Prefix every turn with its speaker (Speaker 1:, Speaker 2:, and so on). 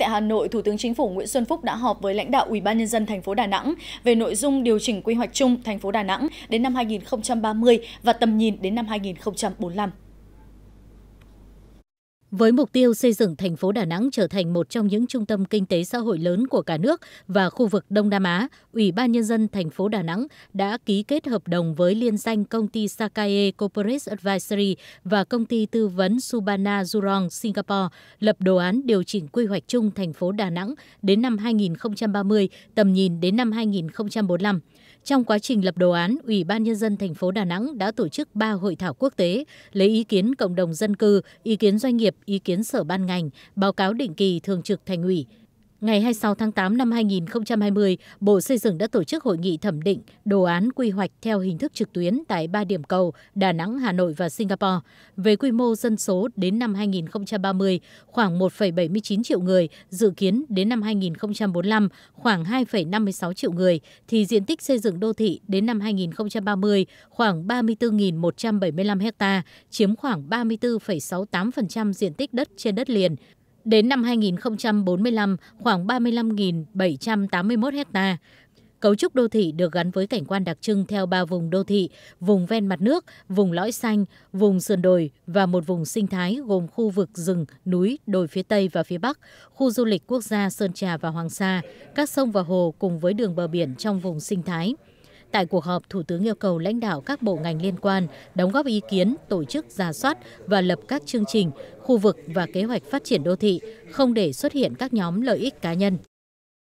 Speaker 1: Tại Hà Nội, Thủ tướng Chính phủ Nguyễn Xuân Phúc đã họp với lãnh đạo Ủy ban nhân dân thành phố Đà Nẵng về nội dung điều chỉnh quy hoạch chung thành phố Đà Nẵng đến năm 2030 và tầm nhìn đến năm 2045.
Speaker 2: Với mục tiêu xây dựng thành phố Đà Nẵng trở thành một trong những trung tâm kinh tế xã hội lớn của cả nước và khu vực Đông Nam Á, Ủy ban Nhân dân thành phố Đà Nẵng đã ký kết hợp đồng với liên danh công ty Sakae Corporate Advisory và công ty tư vấn Subana Jurong Singapore lập đồ án điều chỉnh quy hoạch chung thành phố Đà Nẵng đến năm 2030, tầm nhìn đến năm 2045. Trong quá trình lập đồ án, Ủy ban Nhân dân thành phố Đà Nẵng đã tổ chức 3 hội thảo quốc tế, lấy ý kiến cộng đồng dân cư, ý kiến doanh nghiệp ý kiến sở ban ngành báo cáo định kỳ thường trực thành ủy Ngày 26 tháng 8 năm 2020, Bộ Xây dựng đã tổ chức hội nghị thẩm định đồ án quy hoạch theo hình thức trực tuyến tại ba điểm cầu Đà Nẵng, Hà Nội và Singapore. Về quy mô dân số đến năm 2030, khoảng 1,79 triệu người, dự kiến đến năm 2045 khoảng 2,56 triệu người, thì diện tích xây dựng đô thị đến năm 2030 khoảng 34.175 ha, chiếm khoảng 34,68% diện tích đất trên đất liền. Đến năm 2045, khoảng 35.781 ha, Cấu trúc đô thị được gắn với cảnh quan đặc trưng theo ba vùng đô thị, vùng ven mặt nước, vùng lõi xanh, vùng sườn đồi và một vùng sinh thái gồm khu vực rừng, núi, đồi phía Tây và phía Bắc, khu du lịch quốc gia Sơn Trà và Hoàng Sa, các sông và hồ cùng với đường bờ biển trong vùng sinh thái. Tại cuộc họp, Thủ tướng yêu cầu lãnh đạo các bộ ngành liên quan đóng góp ý kiến, tổ chức giả soát và lập các chương trình, khu vực và kế hoạch phát triển đô thị, không để xuất hiện các nhóm lợi ích cá nhân.